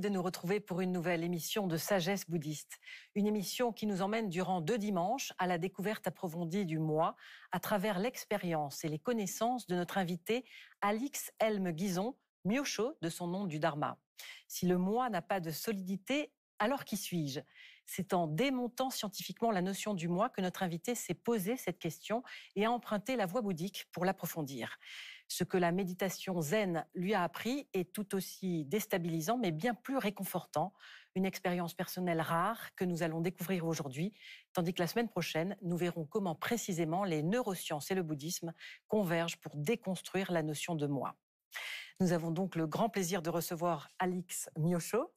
de nous retrouver pour une nouvelle émission de Sagesse bouddhiste. Une émission qui nous emmène durant deux dimanches à la découverte approfondie du moi à travers l'expérience et les connaissances de notre invité Alix Helme Guison, Myosho de son nom du Dharma. Si le moi n'a pas de solidité, alors qui suis-je c'est en démontant scientifiquement la notion du moi que notre invité s'est posé cette question et a emprunté la voie bouddhique pour l'approfondir. Ce que la méditation zen lui a appris est tout aussi déstabilisant, mais bien plus réconfortant, une expérience personnelle rare que nous allons découvrir aujourd'hui, tandis que la semaine prochaine, nous verrons comment précisément les neurosciences et le bouddhisme convergent pour déconstruire la notion de moi. Nous avons donc le grand plaisir de recevoir Alix Miocho.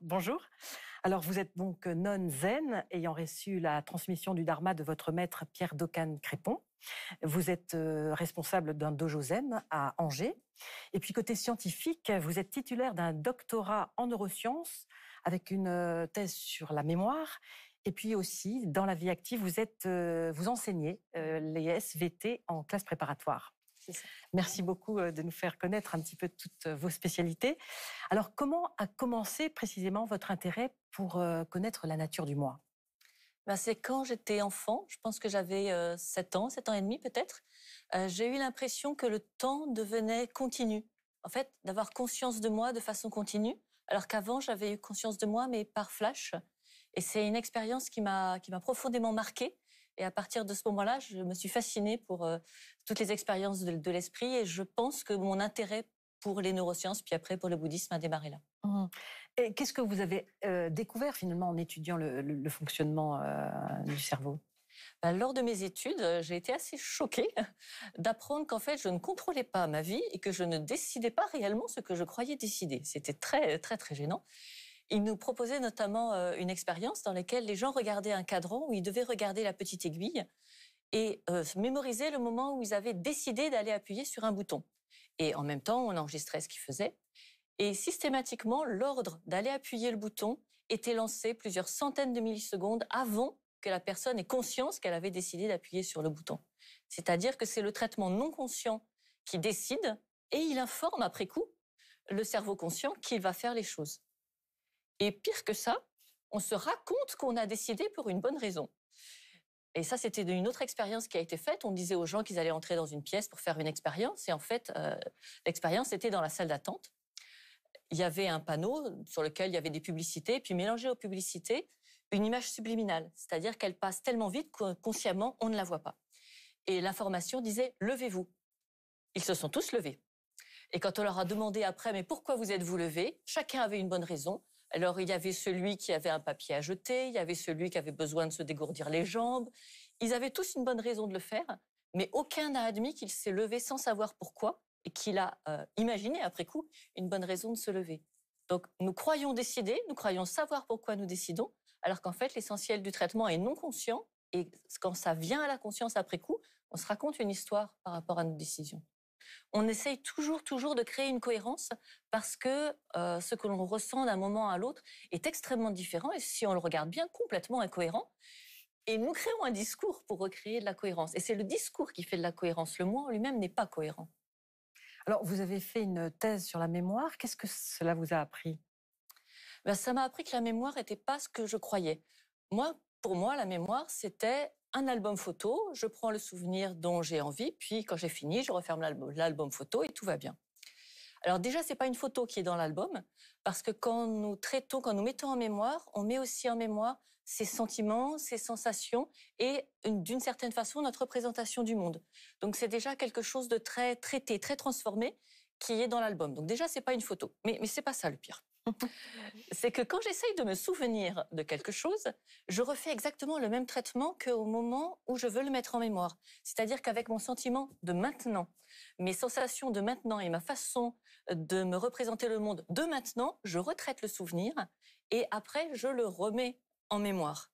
Bonjour. Alors vous êtes donc non zen, ayant reçu la transmission du dharma de votre maître Pierre Docane Crépon. Vous êtes euh, responsable d'un dojo zen à Angers. Et puis côté scientifique, vous êtes titulaire d'un doctorat en neurosciences avec une euh, thèse sur la mémoire. Et puis aussi, dans la vie active, vous êtes, euh, vous enseignez les SVT en classe préparatoire. Merci beaucoup euh, de nous faire connaître un petit peu toutes euh, vos spécialités. Alors, comment a commencé précisément votre intérêt pour euh, connaître la nature du moi ben, C'est quand j'étais enfant, je pense que j'avais 7 ans, 7 ans et demi peut-être, j'ai eu l'impression que le temps devenait continu. En fait, d'avoir conscience de moi de façon continue, alors qu'avant j'avais eu conscience de moi mais par flash. Et c'est une expérience qui m'a qui m'a profondément marquée et à partir de ce moment-là, je me suis fascinée pour euh, toutes les expériences de, l'esprit et je pense que mon intérêt pour les neurosciences, puis après pour le bouddhisme, a démarré là. Mmh. Et qu'est-ce que vous avez euh, découvert finalement en étudiant le, fonctionnement euh, du cerveau bah, lors de mes études, j'ai été assez choquée d'apprendre qu'en fait, je ne contrôlais pas ma vie et que je ne décidais pas réellement ce que je croyais décider. C'était très, très, très gênant. Il nous proposait notamment euh, une expérience dans laquelle les gens regardaient un cadran où ils devaient regarder la petite aiguille et euh, mémoriser le moment où ils avaient décidé d'aller appuyer sur un bouton. Et en même temps, on enregistrait ce qu'ils faisaient. Et systématiquement, l'ordre d'aller appuyer le bouton était lancé plusieurs centaines de millisecondes avant que la personne ait conscience qu'elle avait décidé d'appuyer sur le bouton. C'est-à-dire que c'est le traitement non conscient qui décide et il informe après coup le cerveau conscient qu'il va faire les choses. Et pire que ça, on se raconte qu'on a décidé pour une bonne raison. Et ça, c'était une autre expérience qui a été faite. On disait aux gens qu'ils allaient entrer dans une pièce pour faire une expérience. Et en fait, euh, l'expérience était dans la salle d'attente. Il y avait un panneau sur lequel il y avait des publicités. puis, mélangé aux publicités, une image subliminale. C'est-à-dire qu'elle passe tellement vite qu'inconsciemment, on ne la voit pas. Et l'information disait, levez-vous. Ils se sont tous levés. Et quand on leur a demandé après, mais pourquoi vous êtes-vous levés Chacun avait une bonne raison. Alors il y avait celui qui avait un papier à jeter, il y avait celui qui avait besoin de se dégourdir les jambes. Ils avaient tous une bonne raison de le faire, mais aucun n'a admis qu'il s'est levé sans savoir pourquoi et qu'il a euh, imaginé après coup une bonne raison de se lever. Donc nous croyons décider, nous croyons savoir pourquoi nous décidons, alors qu'en fait l'essentiel du traitement est non conscient et quand ça vient à la conscience après coup, on se raconte une histoire par rapport à nos décisions on essaye toujours, toujours de créer une cohérence parce que euh, ce que l'on ressent d'un moment à l'autre est extrêmement différent et si on le regarde bien, complètement incohérent. Et nous créons un discours pour recréer de la cohérence. Et c'est le discours qui fait de la cohérence. Le moi lui-même n'est pas cohérent. Alors, vous avez fait une thèse sur la mémoire. Qu'est-ce que cela vous a appris ben, Ça m'a appris que la mémoire n'était pas ce que je croyais. Moi, pour moi, la mémoire, c'était un album photo, je prends le souvenir dont j'ai envie, puis quand j'ai fini, je referme l'album photo et tout va bien. Alors déjà, c'est pas une photo qui est dans l'album, parce que quand nous traitons, quand nous mettons en mémoire, on met aussi en mémoire ses sentiments, ses sensations et d'une certaine façon notre représentation du monde. Donc c'est déjà quelque chose de très traité, très transformé qui est dans l'album. Donc déjà, c'est pas une photo, mais mais c'est pas ça le pire c'est que quand j'essaye de me souvenir de quelque chose, je refais exactement le même traitement qu'au moment où je veux le mettre en mémoire. C'est-à-dire qu'avec mon sentiment de maintenant, mes sensations de maintenant et ma façon de me représenter le monde de maintenant, je retraite le souvenir et après je le remets en mémoire.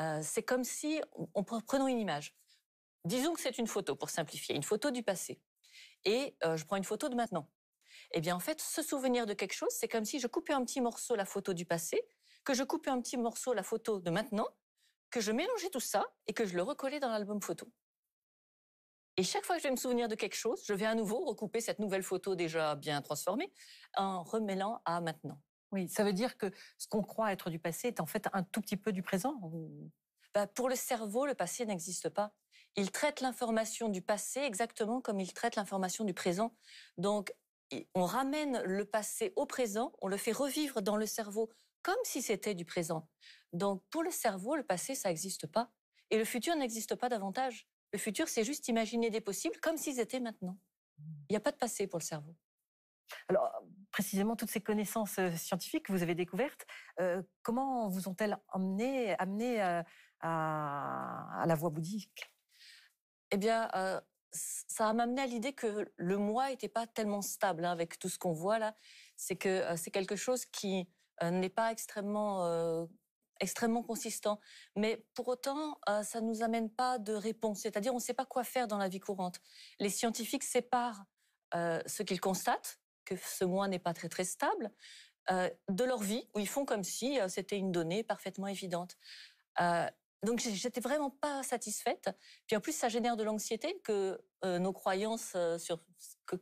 Euh, c'est comme si, on, prenons une image. Disons que c'est une photo, pour simplifier, une photo du passé. Et euh, je prends une photo de maintenant. Eh bien, en fait, se souvenir de quelque chose, c'est comme si je coupais un petit morceau la photo du passé, que je coupais un petit morceau la photo de maintenant, que je mélangeais tout ça et que je le recollais dans l'album photo. Et chaque fois que je vais me souvenir de quelque chose, je vais à nouveau recouper cette nouvelle photo déjà bien transformée en remêlant à maintenant. Oui, ça veut dire que ce qu'on croit être du passé est en fait un tout petit peu du présent. Bah, pour le cerveau, le passé n'existe pas. Il traite l'information du passé exactement comme il traite l'information du présent. Donc, on ramène le passé au présent, on le fait revivre dans le cerveau comme si c'était du présent. Donc pour le cerveau, le passé, ça n'existe pas. Et le futur n'existe pas davantage. Le futur, c'est juste imaginer des possibles comme s'ils étaient maintenant. Il n'y a pas de passé pour le cerveau. Alors, précisément, toutes ces connaissances euh, scientifiques que vous avez découvertes, euh, comment vous ont-elles amené, amené euh, à, la voie bouddhique Eh bien, ça m'a amené à l'idée que le moi n'était pas tellement stable hein, avec tout ce qu'on voit là. C'est que euh, c'est quelque chose qui euh, n'est pas extrêmement euh, extrêmement consistant. Mais pour autant, ça nous amène pas de réponse. C'est-à-dire, on ne sait pas quoi faire dans la vie courante. Les scientifiques séparent ce qu'ils constatent, que ce moi n'est pas très très stable, de leur vie où ils font comme si c'était une donnée parfaitement évidente. Donc j'étais vraiment pas satisfaite. Puis en plus, ça génère de l'anxiété que euh, nos croyances euh, sur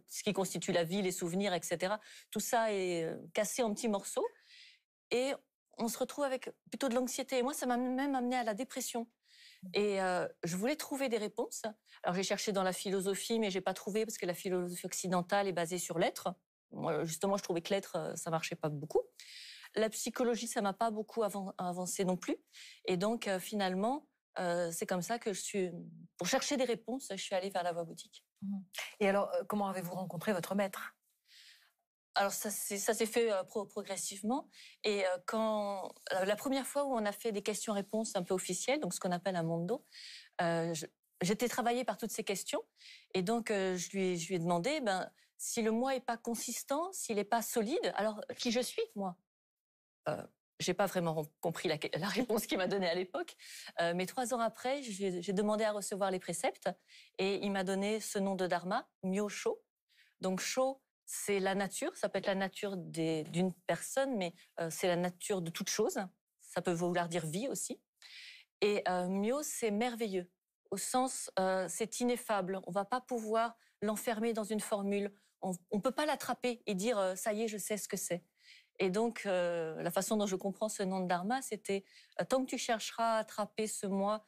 ce qui constitue la vie, les souvenirs, etc. Tout ça est euh, cassé en petits morceaux et on se retrouve avec plutôt de l'anxiété. Et moi, ça m'a même amené à la dépression. Et je voulais trouver des réponses. Alors j'ai cherché dans la philosophie, mais j'ai pas trouvé parce que la philosophie occidentale est basée sur l'être. justement, je trouvais que l'être, ça marchait pas beaucoup. La psychologie, ça m'a pas beaucoup avancé non plus. Et donc, euh, finalement, euh, c'est comme ça que je suis, pour chercher des réponses, je suis allée vers la voie boutique. Mmh. Et alors, euh, comment avez-vous rencontré votre maître alors ça, ça s'est fait progressivement et quand la, première fois où on a fait des questions-réponses un peu officielles, donc ce qu'on appelle un mondo, j'étais travaillée par toutes ces questions et donc je lui ai, lui ai demandé ben si le moi est pas consistant, s'il est pas solide, alors qui je suis moi euh, j'ai pas vraiment compris la, réponse qu'il m'a donnée à l'époque, euh, mais trois ans après, j'ai demandé à recevoir les préceptes et il m'a donné ce nom de dharma, Myosho. Donc Sho, c'est la nature, ça peut être la nature d'une personne, mais euh, c'est la nature de toute chose. Ça peut vouloir dire vie aussi. Et Mio, Myo, c'est merveilleux, au sens c'est ineffable. On va pas pouvoir l'enfermer dans une formule. On, ne peut pas l'attraper et dire ça y est, je sais ce que c'est. Et donc, euh, la façon dont je comprends ce nom de dharma, c'était euh, tant que tu chercheras à attraper ce moi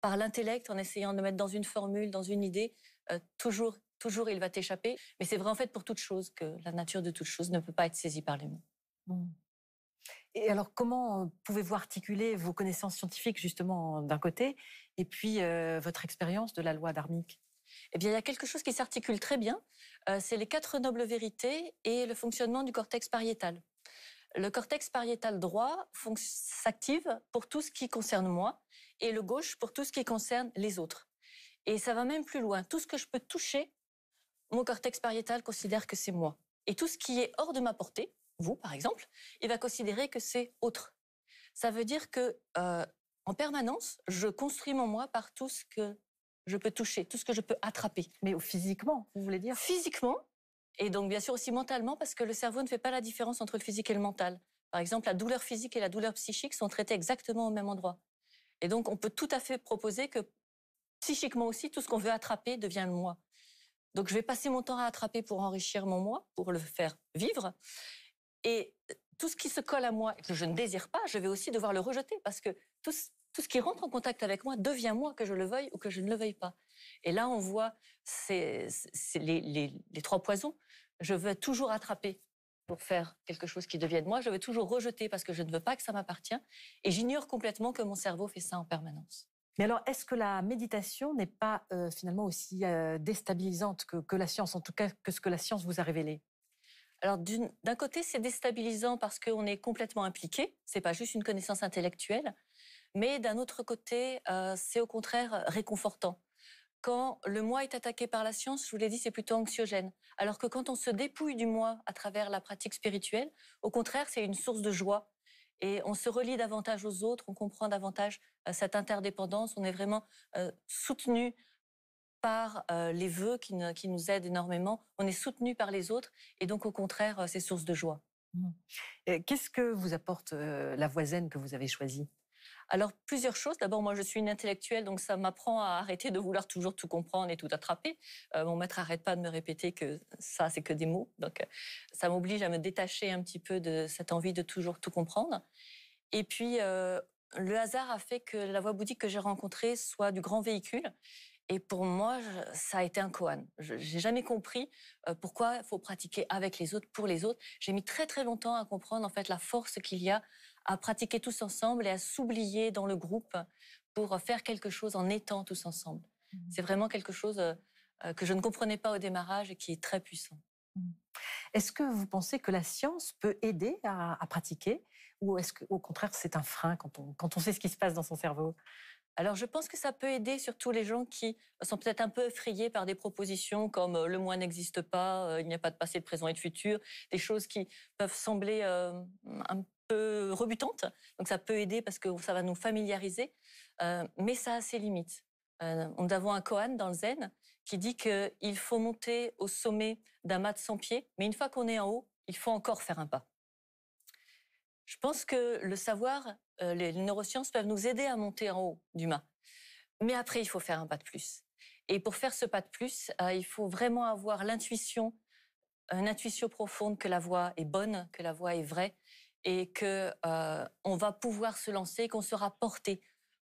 par l'intellect, en essayant de le mettre dans une formule, dans une idée, euh, toujours, toujours il va t'échapper. Mais c'est vrai en fait pour toute chose que la nature de toute chose ne peut pas être saisie par les mots. Mmh. Et alors, comment pouvez-vous articuler vos connaissances scientifiques, justement, d'un côté, et puis votre expérience de la loi dharmique Eh bien, il y a quelque chose qui s'articule très bien, c'est les quatre nobles vérités et le fonctionnement du cortex pariétal. Le cortex pariétal droit s'active pour tout ce qui concerne moi et le gauche pour tout ce qui concerne les autres. Et ça va même plus loin. Tout ce que je peux toucher, mon cortex pariétal considère que c'est moi. Et tout ce qui est hors de ma portée, vous par exemple, il va considérer que c'est autre. Ça veut dire que euh, en permanence, je construis mon moi par tout ce que je peux toucher, tout ce que je peux attraper. Mais physiquement, vous voulez dire Physiquement, et donc, bien sûr, aussi mentalement, parce que le cerveau ne fait pas la différence entre le physique et le mental. Par exemple, la douleur physique et la douleur psychique sont traitées exactement au même endroit. Et donc, on peut tout à fait proposer que psychiquement aussi, tout ce qu'on veut attraper devient le moi. Donc, je vais passer mon temps à attraper pour enrichir mon moi, pour le faire vivre. Et tout ce qui se colle à moi et que je ne désire pas, je vais aussi devoir le rejeter parce que tout, tout ce qui rentre en contact avec moi devient moi, que je le veuille ou que je ne le veuille pas. Et là, on voit les, trois poisons. Je veux toujours attraper pour faire quelque chose qui devienne moi. Je veux toujours rejeter parce que je ne veux pas que ça m'appartient. Et j'ignore complètement que mon cerveau fait ça en permanence. Mais alors, est-ce que la méditation n'est pas euh, finalement aussi euh, déstabilisante que, que la science, en tout cas que ce que la science vous a révélé alors d'un côté, c'est déstabilisant parce qu'on est complètement impliqué. C'est pas juste une connaissance intellectuelle. Mais d'un autre côté, euh, c'est au contraire réconfortant. Quand le moi est attaqué par la science, je vous l'ai dit, c'est plutôt anxiogène. Alors que quand on se dépouille du moi à travers la pratique spirituelle, au contraire, c'est une source de joie. Et on se relie davantage aux autres, on comprend davantage euh, cette interdépendance, on est vraiment euh, soutenu par les vœux qui, qui nous aident énormément, on est soutenu par les autres, et donc au contraire, c'est source de joie. Mmh. Qu'est-ce que vous apporte la voisine que vous avez choisie alors, plusieurs choses. D'abord, moi, je suis une intellectuelle, donc ça m'apprend à arrêter de vouloir toujours tout comprendre et tout attraper. Euh, mon maître n'arrête pas de me répéter que ça, c'est que des mots. Donc, euh, ça m'oblige à me détacher un petit peu de cette envie de toujours tout comprendre. Et puis, euh, le hasard a fait que la voie bouddhique que j'ai rencontrée soit du grand véhicule. Et pour moi, ça a été un koan. n'ai jamais compris pourquoi il faut pratiquer avec les autres, pour les autres. J'ai mis très très longtemps à comprendre en fait la force qu'il y a à pratiquer tous ensemble et à s'oublier dans le groupe pour faire quelque chose en étant tous ensemble. Mm-hmm. C'est vraiment quelque chose euh, que je ne comprenais pas au démarrage et qui est très puissant. Mm-hmm. Est-ce que vous pensez que la science peut aider à, pratiquer ou est-ce qu'au contraire c'est un frein quand on, quand on sait ce qui se passe dans son cerveau alors je pense que ça peut aider surtout les gens qui sont peut-être un peu effrayés par des propositions comme euh, le moi n'existe pas, euh, il n'y a pas de passé, de présent et de futur, des choses qui peuvent sembler un peu peu rebutante. Donc ça peut aider parce que ça va nous familiariser, euh, mais ça a ses limites. on euh, nous avons un koan dans le Zen qui dit qu'il faut monter au sommet d'un mât de 100 pieds, mais une fois qu'on est en haut, il faut encore faire un pas. Je pense que le savoir, euh, les neurosciences peuvent nous aider à monter en haut du mât. Mais après, il faut faire un pas de plus. Et pour faire ce pas de plus, il faut vraiment avoir l'intuition, une intuition profonde que la voie est bonne, que la voie est vraie, et que euh, on va pouvoir se lancer, qu'on sera porté,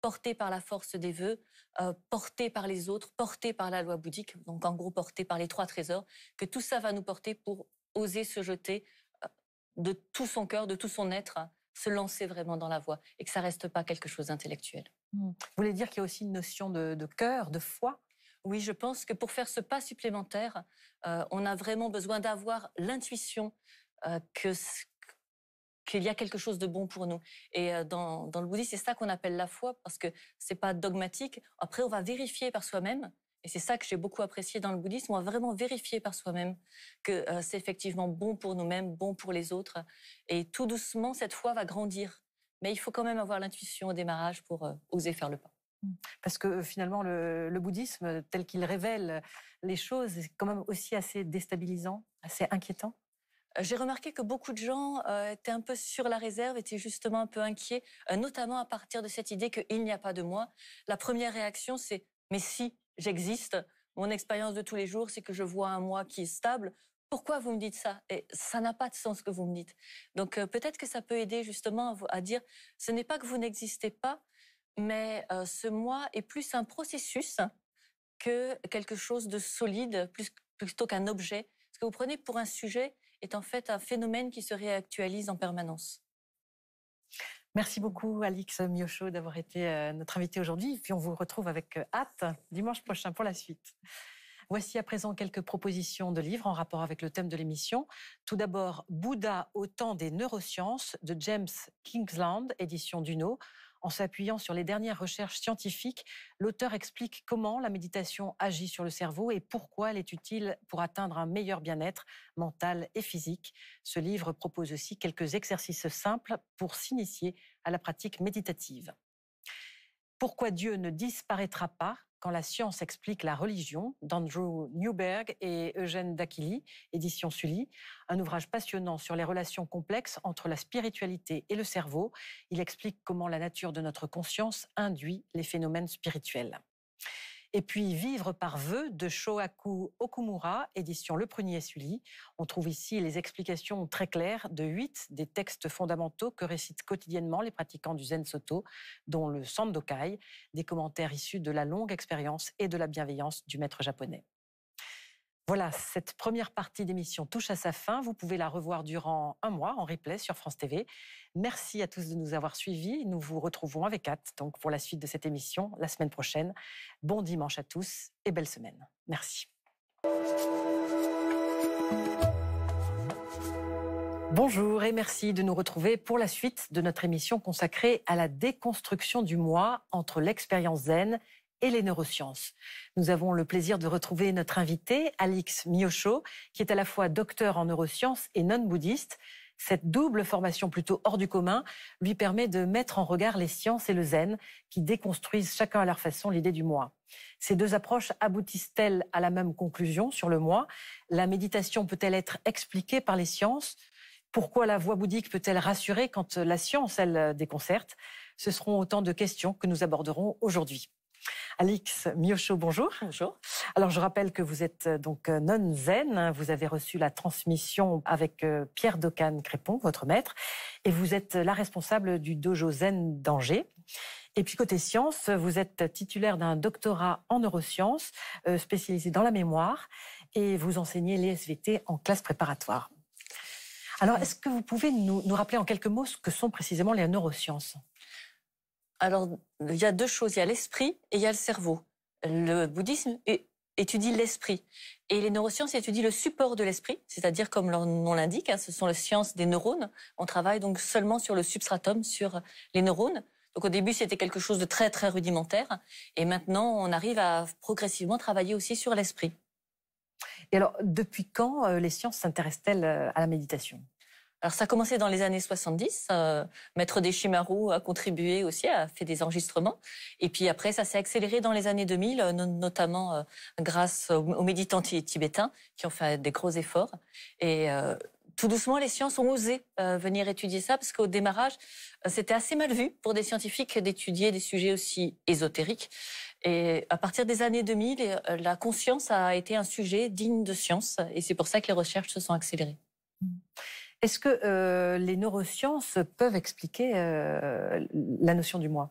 porté par la force des vœux, euh, porté par les autres, porté par la loi bouddhique, donc en gros porté par les trois trésors, que tout ça va nous porter pour oser se jeter euh, de tout son cœur, de tout son être, hein, se lancer vraiment dans la voie et que ça reste pas quelque chose d'intellectuel. Hmm. Vous voulez dire qu'il y a aussi une notion de, cœur, de foi oui, je pense que pour faire ce pas supplémentaire, on a vraiment besoin d'avoir l'intuition euh, que, qu'il y a quelque chose de bon pour nous. Et euh, dans, le bouddhisme, c'est ça qu'on appelle la foi, parce que c'est pas dogmatique. Après, on va vérifier par soi-même. Et c'est ça que j'ai beaucoup apprécié dans le bouddhisme. On va vraiment vérifier par soi-même que euh, c'est effectivement bon pour nous-mêmes, bon pour les autres. Et tout doucement, cette foi va grandir. Mais il faut quand même avoir l'intuition au démarrage pour euh, oser faire le pas. Parce que finalement, le, le bouddhisme, tel qu'il révèle les choses, est quand même aussi assez déstabilisant, assez inquiétant. Euh, j'ai remarqué que beaucoup de gens euh, étaient un peu sur la réserve, étaient justement un peu inquiets, euh, notamment à partir de cette idée qu'il n'y a pas de moi. La première réaction, c'est mais si j'existe, mon expérience de tous les jours, c'est que je vois un moi qui est stable. Pourquoi vous me dites ça Et ça n'a pas de sens que vous me dites. Donc peut-être que ça peut aider justement à, dire ce n'est pas que vous n'existez pas, mais ce moi est plus un processus que quelque chose de solide, plus, plutôt qu'un objet. Ce que vous prenez pour un sujet, est en fait un phénomène qui se réactualise en permanence. Merci beaucoup, Alix Miochaud, d'avoir été euh, notre invité aujourd'hui. Puis on vous retrouve avec euh, hâte dimanche prochain pour la suite. Voici à présent quelques propositions de livres en rapport avec le thème de l'émission. Tout d'abord, Bouddha au temps des neurosciences de James Kingsland, édition Duno. En s'appuyant sur les dernières recherches scientifiques, l'auteur explique comment la méditation agit sur le cerveau et pourquoi elle est utile pour atteindre un meilleur bien-être mental et physique. Ce livre propose aussi quelques exercices simples pour s'initier à la pratique méditative. Pourquoi Dieu ne disparaîtra pas quand la science explique la religion d'Andrew Newberg et Eugène D'Aquili, édition Sully, un ouvrage passionnant sur les relations complexes entre la spiritualité et le cerveau. Il explique comment la nature de notre conscience induit les phénomènes spirituels. Et puis Vivre par vœu de Shoaku Okumura, édition Le Prunier Sully. On trouve ici les explications très claires de huit des textes fondamentaux que récitent quotidiennement les pratiquants du Zen Soto, dont le Sandokai, des commentaires issus de la longue expérience et de la bienveillance du maître japonais. Voilà, cette première partie d'émission touche à sa fin. Vous pouvez la revoir durant un mois en replay sur France TV. Merci à tous de nous avoir suivis. Nous vous retrouvons avec hâte donc pour la suite de cette émission la semaine prochaine. Bon dimanche à tous et belle semaine. Merci. Bonjour et merci de nous retrouver pour la suite de notre émission consacrée à la déconstruction du moi entre l'expérience zen et les neurosciences. Nous avons le plaisir de retrouver notre invité, Alix Miocho, qui est à la fois docteur en neurosciences et non-bouddhiste. Cette double formation plutôt hors du commun lui permet de mettre en regard les sciences et le zen qui déconstruisent chacun à leur façon l'idée du moi. Ces deux approches aboutissent-elles à la même conclusion sur le moi La méditation peut-elle être expliquée par les sciences Pourquoi la voie bouddhique peut-elle rassurer quand la science, elle, déconcerte Ce seront autant de questions que nous aborderons aujourd'hui. Alix Miochaud, bonjour. Bonjour. Alors je rappelle que vous êtes euh, donc euh, non zen, hein. vous avez reçu la transmission avec euh, Pierre Docane Crépon, votre maître, et vous êtes la responsable du dojo zen d'Angers. Et puis côté sciences, vous êtes titulaire d'un doctorat en neurosciences spécialisé dans la mémoire et vous enseignez les SVT en classe préparatoire. Alors, est-ce que vous pouvez nous, rappeler en quelques mots ce que sont précisément les neurosciences alors, il y a deux choses. Il y a l'esprit et il y a le cerveau. Le bouddhisme étudie l'esprit. Et les neurosciences étudient le support de l'esprit, c'est-à-dire, comme leur nom l'indique, hein, ce sont les sciences des neurones. On travaille donc seulement sur le substratum, sur les neurones. Donc au début, c'était quelque chose de très très rudimentaire, et maintenant, on arrive à progressivement travailler aussi sur l'esprit. Et alors, depuis quand euh, les sciences s'intéressent-elles euh, à la méditation alors ça a commencé dans les années 70. Euh, Maître Deshimaru a contribué aussi, a fait des enregistrements. Et puis après, ça s'est accéléré dans les années 2000, euh, notamment euh, grâce aux méditants tibétains qui ont fait des gros efforts. Et tout doucement, les sciences ont osé venir étudier ça parce qu'au démarrage, c'était assez mal vu pour des scientifiques d'étudier des sujets aussi ésotériques. Et à partir des années 2000, la conscience a été un sujet digne de science. Et c'est pour ça que les recherches se sont accélérées. Mmh. Est-ce que euh, les neurosciences peuvent expliquer euh, la notion du moi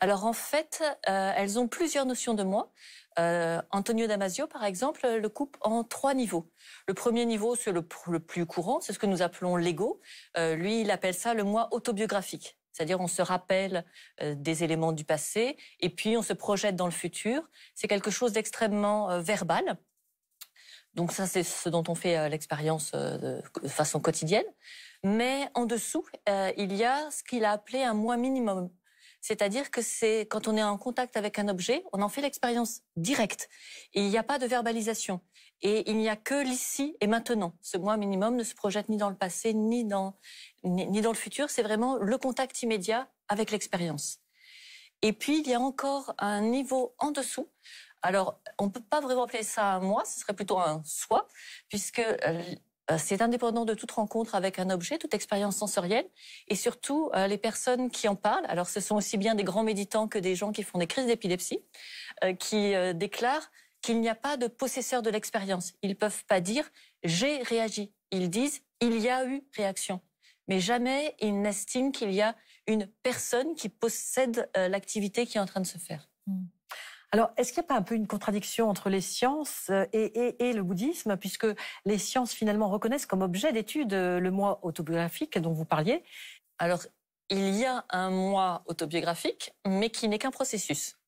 Alors en fait, euh, elles ont plusieurs notions de moi. Antonio Damasio, par exemple, le coupe en trois niveaux. Le premier niveau, c'est le, le, plus courant, c'est ce que nous appelons l'ego. lui, il appelle ça le moi autobiographique. C'est-à-dire on se rappelle des éléments du passé et puis on se projette dans le futur. C'est quelque chose d'extrêmement verbal. Donc ça, c'est ce dont on fait euh, l'expérience euh, de façon quotidienne. Mais en dessous, euh, il y a ce qu'il a appelé un moi minimum. C'est-à-dire que c'est quand on est en contact avec un objet, on en fait l'expérience directe. Il n'y a pas de verbalisation. Et il n'y a que l'ici et maintenant. Ce moi minimum ne se projette ni dans le passé, ni dans le futur. C'est vraiment le contact immédiat avec l'expérience. Et puis, il y a encore un niveau en dessous alors, on ne peut pas vraiment appeler ça un moi, ce serait plutôt un soi, puisque euh, c'est indépendant de toute rencontre avec un objet, toute expérience sensorielle, et surtout euh, les personnes qui en parlent. Alors ce sont aussi bien des grands méditants que des gens qui font des crises d'épilepsie, euh, qui déclarent qu'il n'y a pas de possesseur de l'expérience. Ils ne peuvent pas dire j'ai réagi. Ils disent il y a eu réaction. Mais jamais ils n'estiment qu'il y a une personne qui possède l'activité qui est en train de se faire. Hmm. Alors, est-ce qu'il n'y a pas un peu une contradiction entre les sciences euh, et, le bouddhisme, puisque les sciences finalement reconnaissent comme objet d'étude euh, le moi autobiographique dont vous parliez Alors, il y a un moi autobiographique, mais qui n'est qu'un processus.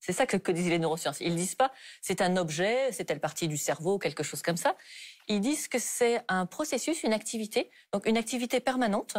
C'est ça que, disent les neurosciences. Ils disent pas c'est un objet, c'est telle partie du cerveau, quelque chose comme ça. Ils disent que c'est un processus, une activité, donc une activité permanente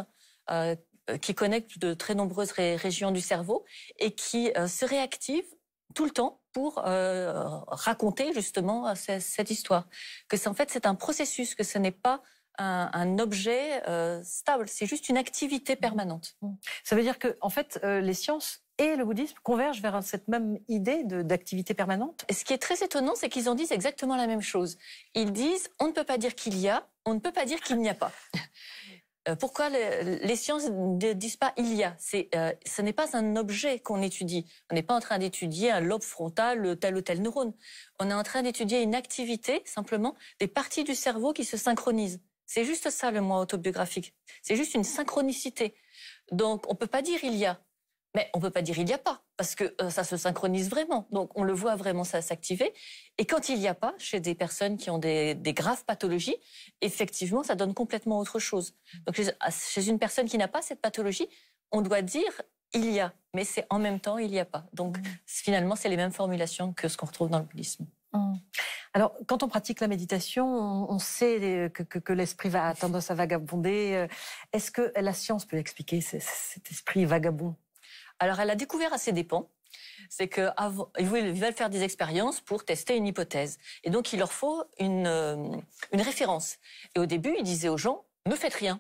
euh, qui connecte de très nombreuses régions du cerveau et qui se réactive tout le temps pour euh, raconter justement euh, cette histoire. Que c'est en fait c'est un processus, que ce n'est pas un, objet euh, stable, c'est juste une activité mmh. permanente. Mmh. Ça veut dire que en fait les sciences et le bouddhisme convergent vers cette même idée d'activité permanente. Et ce qui est très étonnant, c'est qu'ils en disent exactement la même chose. Ils disent on ne peut pas dire qu'il y a, on ne peut pas dire qu'il n'y a pas. Euh, pourquoi les sciences ne disent pas il y a C'est, euh, Ce n'est pas un objet qu'on étudie. On n'est pas en train d'étudier un lobe frontal, tel ou tel neurone. On est en train d'étudier une activité, simplement, des parties du cerveau qui se synchronisent. C'est juste ça le mot autobiographique. C'est juste une synchronicité. Donc on ne peut pas dire il y a. Mais on ne peut pas dire il n'y a pas, parce que euh, ça se synchronise vraiment. Donc on le voit vraiment ça s'activer. Et quand il n'y a pas, chez des personnes qui ont des, graves pathologies, effectivement, ça donne complètement autre chose. Donc ah, chez une personne qui n'a pas cette pathologie, on doit dire il y a, mais c'est en même temps il n'y a pas. Donc mm. finalement, c'est les mêmes formulations que ce qu'on retrouve dans le bouddhisme. Mm. Alors, quand on pratique la méditation, on sait que, l'esprit va a tendance à vagabonder. Euh, est-ce que la science peut expliquer cet esprit vagabond alors elle a découvert à ses dépens c'est qu'ils veulent faire des expériences pour tester une hypothèse. Et donc, il leur faut une, euh, une référence. Et au début, ils disaient aux gens, ne faites rien.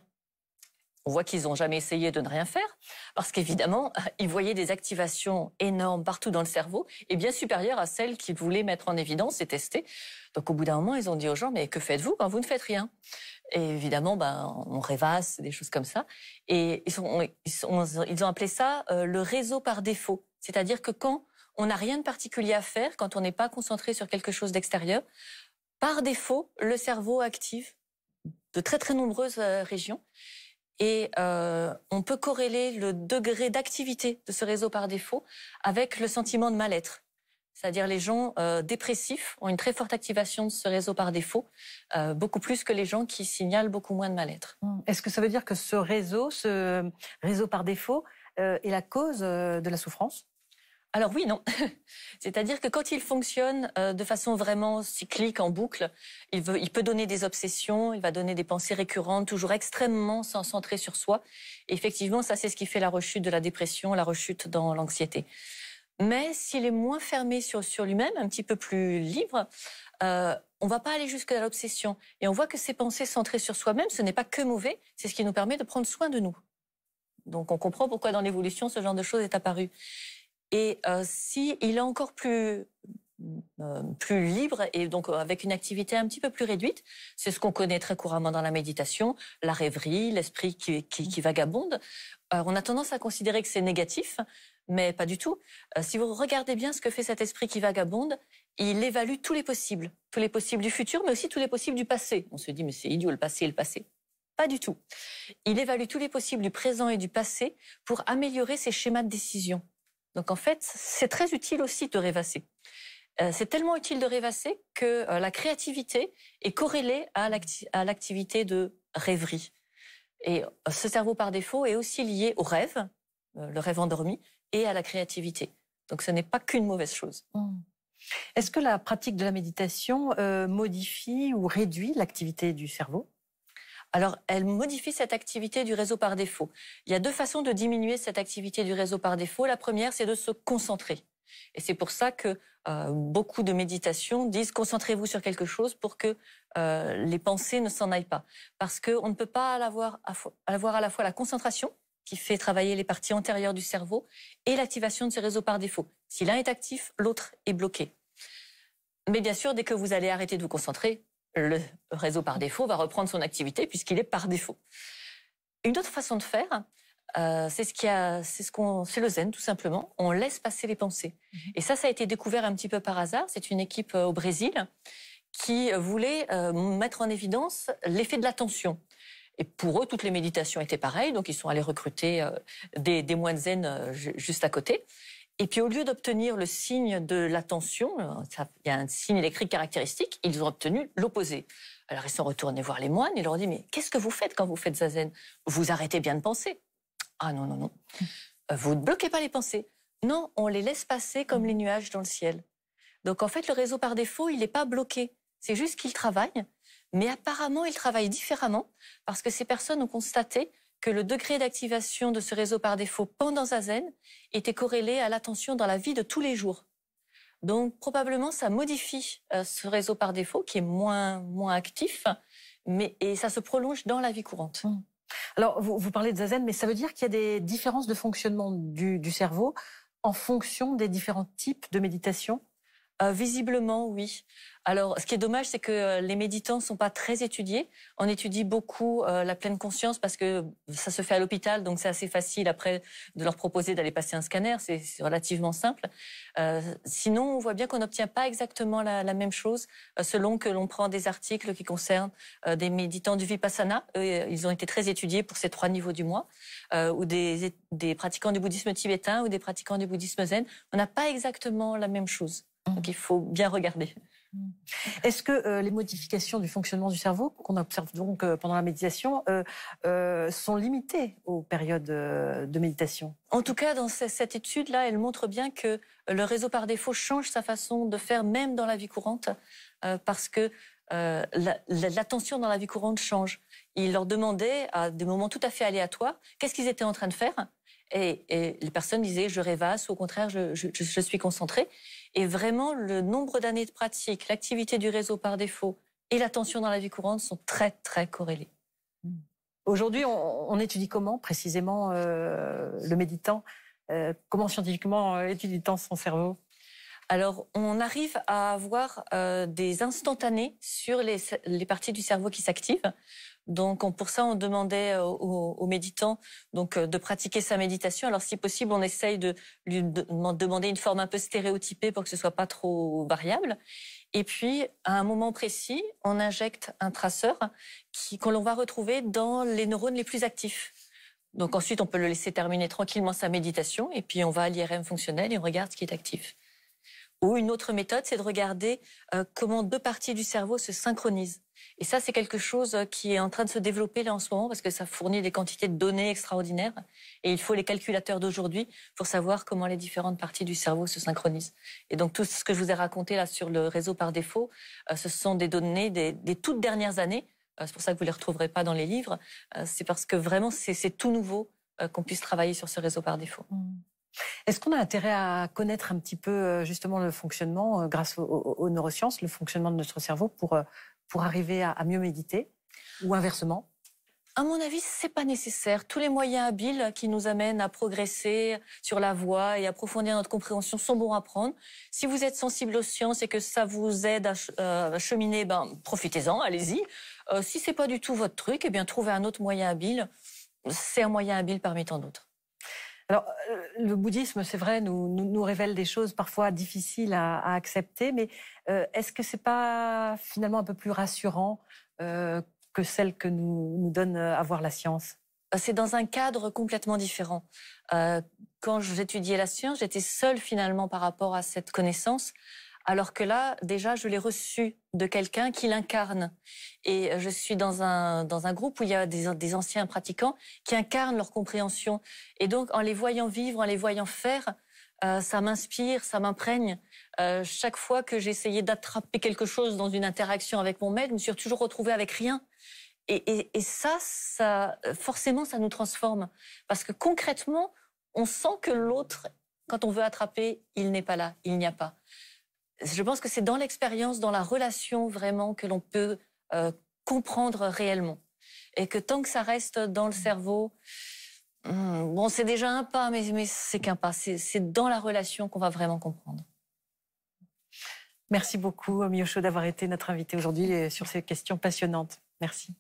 On voit qu'ils n'ont jamais essayé de ne rien faire, parce qu'évidemment, ils voyaient des activations énormes partout dans le cerveau, et bien supérieures à celles qu'ils voulaient mettre en évidence et tester. Donc au bout d'un moment, ils ont dit aux gens, mais que faites-vous quand vous ne faites rien évidemment, ben, on rêvasse, des choses comme ça. Et ils, ont, appelé ça euh, le réseau par défaut. C'est-à-dire que quand on n'a rien de particulier à faire, quand on n'est pas concentré sur quelque chose d'extérieur, par défaut, le cerveau active de très très nombreuses euh, régions. Et euh, on peut corréler le degré d'activité de ce réseau par défaut avec le sentiment de mal-être. C'est-à-dire les gens euh, dépressifs ont une très forte activation de ce réseau par défaut, euh, beaucoup plus que les gens qui signalent beaucoup moins de mal-être. Hmm. Est-ce que ça veut dire que ce réseau, ce réseau par défaut, est la cause de la souffrance alors oui, non. C'est-à-dire que quand il fonctionne euh, de façon vraiment cyclique, en boucle, il, peut donner des obsessions, il va donner des pensées récurrentes, toujours extrêmement centrées sur soi. effectivement, ça, c'est ce qui fait la rechute de la dépression, la rechute dans l'anxiété. Mais s'il est moins fermé sur, lui-même, un petit peu plus libre, on euh, on va pas aller jusque jusqu'à l'obsession. Et on voit que ces pensées centrées sur soi-même, ce n'est pas que mauvais, c'est ce qui nous permet de prendre soin de nous. Donc on comprend pourquoi dans l'évolution ce genre de choses est apparu. Et euh, si il est encore plus euh, libre et donc euh, avec une activité un petit peu plus réduite. C'est ce qu'on connaît très couramment dans la méditation, la rêverie, l'esprit qui, vagabonde. on a tendance à considérer que c'est négatif, mais pas du tout. si vous regardez bien ce que fait cet esprit qui vagabonde, il évalue tous les possibles, tous les possibles du futur, mais aussi tous les possibles du passé. On se dit, mais c'est idiot, le passé et le passé. Pas du tout. Il évalue tous les possibles du présent et du passé pour améliorer ses schémas de décision. Donc en fait, c'est très utile aussi de rêvasser. Euh, c'est tellement utile de rêvasser que euh, la créativité est corrélée à l'activité de rêverie. Et euh, ce cerveau par défaut est aussi lié au rêve, le rêve endormi, et à la créativité. Donc ce n'est pas qu'une mauvaise chose. Mmh. Est-ce que la pratique de la méditation modifie ou réduit l'activité du cerveau alors, elle modifie cette activité du réseau par défaut. Il y a deux façons de diminuer cette activité du réseau par défaut. La première, c'est de se concentrer. Et c'est pour ça que euh, beaucoup de méditations disent concentrez-vous sur quelque chose pour que euh, les pensées ne s'en aillent pas. Parce qu'on ne peut pas avoir à, avoir à la fois la concentration, qui fait travailler les parties antérieures du cerveau, et l'activation de ce réseau par défaut. Si l'un est actif, l'autre est bloqué. Mais bien sûr, dès que vous allez arrêter de vous concentrer, le réseau par défaut va reprendre son activité puisqu'il est par défaut. Une autre façon de faire, euh, c'est ce qu'on, c'est le zen tout simplement. On laisse passer les pensées. Mhm. Et ça, ça a été découvert un petit peu par hasard. C'est une équipe euh, au Brésil qui euh, voulait mettre en évidence l'effet de l'attention. Et pour eux, toutes les méditations étaient pareilles, donc ils sont allés recruter des, des moines zen juste à côté. Et puis au lieu d'obtenir le signe de l'attention, euh, il y a un signe électrique caractéristique, ils ont obtenu l'opposé. Alors ils sont retournés voir les moines et leur ont dit, mais qu'est-ce que vous faites quand vous faites zazen Vous arrêtez bien de penser. Ah non, non, non. Euh, vous ne bloquez pas les pensées. Non, on les laisse passer comme les nuages dans le ciel. Donc en fait, le réseau par défaut, il n'est pas bloqué. C'est juste qu'il travaille, mais apparemment, il travaille différemment parce que ces personnes ont constaté que le degré d'activation de ce réseau par défaut pendant Zazen était corrélé à l'attention dans la vie de tous les jours. Donc probablement ça modifie euh, ce réseau par défaut qui est moins moins actif, mais et ça se prolonge dans la vie courante. Hum. Alors vous, vous, parlez de zazen, mais ça veut dire qu'il y a des différences de fonctionnement du cerveau en fonction des différents types de méditation euh, visiblement, oui. Alors, ce qui est dommage, c'est que euh, les méditants ne sont pas très étudiés. On étudie beaucoup euh, la pleine conscience parce que ça se fait à l'hôpital, donc c'est assez facile après de leur proposer d'aller passer un scanner. C'est relativement simple. sinon, on voit bien qu'on n'obtient pas exactement la, même chose selon que l'on prend des articles qui concernent des méditants du vipassana. ils ont été très étudiés pour ces trois niveaux du mois, ou des pratiquants du bouddhisme tibétain ou des pratiquants du bouddhisme zen. On n'a pas exactement la même chose. Donc il faut bien regarder. Mm. Est-ce que euh, les modifications du fonctionnement du cerveau qu'on observe donc euh, pendant la méditation euh, sont limitées aux périodes de méditation En tout cas, dans cette étude-là, elle montre bien que le réseau par défaut change sa façon de faire, même dans la vie courante, parce que l'attention dans la vie courante change. Il leur demandait à des moments tout à fait aléatoires qu'est-ce qu'ils étaient en train de faire et, les personnes disaient, je rêvasse, au contraire, je, je, suis concentrée. Et vraiment, le nombre d'années de pratique, l'activité du réseau par défaut et l'attention dans la vie courante sont très, très corrélés. Hmm. Aujourd'hui, on, étudie comment précisément euh, le méditant euh, Comment scientifiquement euh, étudie-t-on son cerveau alors, on arrive à avoir des instantanés sur les, les parties du cerveau qui s'activent. Donc pour ça, on demandait euh, aux, méditants donc euh, de pratiquer sa méditation. Alors si possible, on essaye de lui demander une forme un peu stéréotypée pour que ce soit pas trop variable. Et puis, à un moment précis, on injecte un traceur qui, l'on va retrouver dans les neurones les plus actifs. Donc ensuite, on peut le laisser terminer tranquillement sa méditation et puis on va à l'IRM fonctionnel et on regarde ce qui est actif. Ou une autre méthode, c'est de regarder euh, comment deux parties du cerveau se synchronisent. Et ça, c'est quelque chose euh, qui est en train de se développer là en ce moment parce que ça fournit des quantités de données extraordinaires. Et il faut les calculateurs d'aujourd'hui pour savoir comment les différentes parties du cerveau se synchronisent. Et donc, tout ce que je vous ai raconté là sur le réseau par défaut, euh, ce sont des données des, toutes dernières années. C'est pour ça que vous ne les retrouverez pas dans les livres. C'est parce que vraiment, c'est tout nouveau qu'on puisse travailler sur ce réseau par défaut. Mmh. Est-ce qu'on a intérêt à connaître un petit peu euh, justement le fonctionnement, euh, grâce aux, neurosciences, le fonctionnement de notre cerveau pour, euh, arriver à, mieux méditer ou inversement à mon avis, ce n'est pas nécessaire. Tous les moyens habiles qui nous amènent à progresser sur la voie et à approfondir notre compréhension sont bons à prendre. Si vous êtes sensible aux sciences et que ça vous aide à cheminer, ben profitez-en, allez-y. si c'est pas du tout votre truc, eh bien trouvez un autre moyen habile. C'est un moyen habile parmi tant d'autres. Alors, euh, le bouddhisme, c'est vrai, nous, révèle des choses parfois difficiles à, accepter, mais euh, est-ce que c'est pas finalement un peu plus rassurant euh, que celle que nous, donne à voir la science bah, C'est dans un cadre complètement différent. quand j'étudiais la science, j'étais seule finalement par rapport à cette connaissance. Alors que là, déjà, je l'ai reçu de quelqu'un qui l'incarne. Et euh, je suis dans un, groupe où il y a des, anciens pratiquants qui incarnent leur compréhension. Et donc, en les voyant vivre, en les voyant faire, euh, ça m'inspire, ça m'imprègne. Euh, chaque fois que j'ai essayé d'attraper quelque chose dans une interaction avec mon maître, je me suis toujours retrouvée avec rien. Et, et ça, ça, forcément, ça nous transforme. Parce que concrètement, on sent que l'autre, quand on veut attraper, il n'est pas là, il n'y a pas je pense que c'est dans l'expérience, dans la relation vraiment que l'on peut euh, comprendre réellement. Et que tant que ça reste dans le cerveau, hmm, bon, c'est déjà un pas, mais, c'est qu'un pas. C'est dans la relation qu'on va vraiment comprendre. Merci beaucoup, Miocho, d'avoir été notre invité aujourd'hui euh, sur ces questions passionnantes. Merci.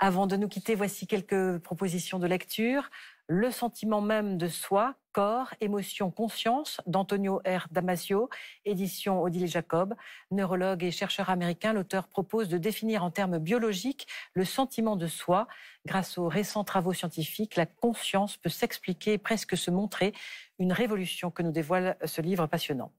Avant de nous quitter, voici quelques propositions de lecture le sentiment même de soi, corps, émotion, conscience d'Antonio R. Damasio, édition Odile Jacob. Neurologue et chercheur américain, l'auteur propose de définir en termes biologiques le sentiment de soi. Grâce aux récents travaux scientifiques, la conscience peut s'expliquer, presque se montrer, une révolution que nous dévoile ce livre passionnant.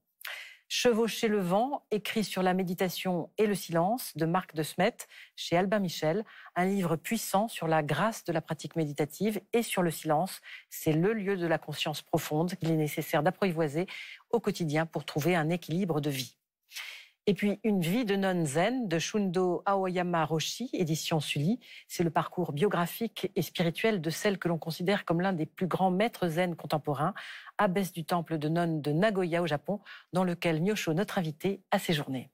Chevaucher le vent, écrit sur la méditation et le silence de Marc de Smet chez Albin Michel, un livre puissant sur la grâce de la pratique méditative et sur le silence. C'est le lieu de la conscience profonde qu'il est nécessaire d'apprivoiser au quotidien pour trouver un équilibre de vie. Et puis Une vie de non zen de Shundo Aoyama Roshi, édition Sully. C'est le parcours biographique et spirituel de celle que l'on considère comme l'un des plus grands maîtres zen contemporains, abbesse du temple de nonne de Nagoya au Japon, dans lequel Nyosho, notre invité, a séjourné.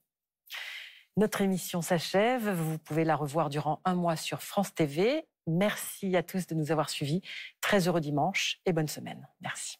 Notre émission s'achève. Vous pouvez la revoir durant un mois sur France TV. Merci à tous de nous avoir suivis. Très heureux dimanche et bonne semaine. Merci.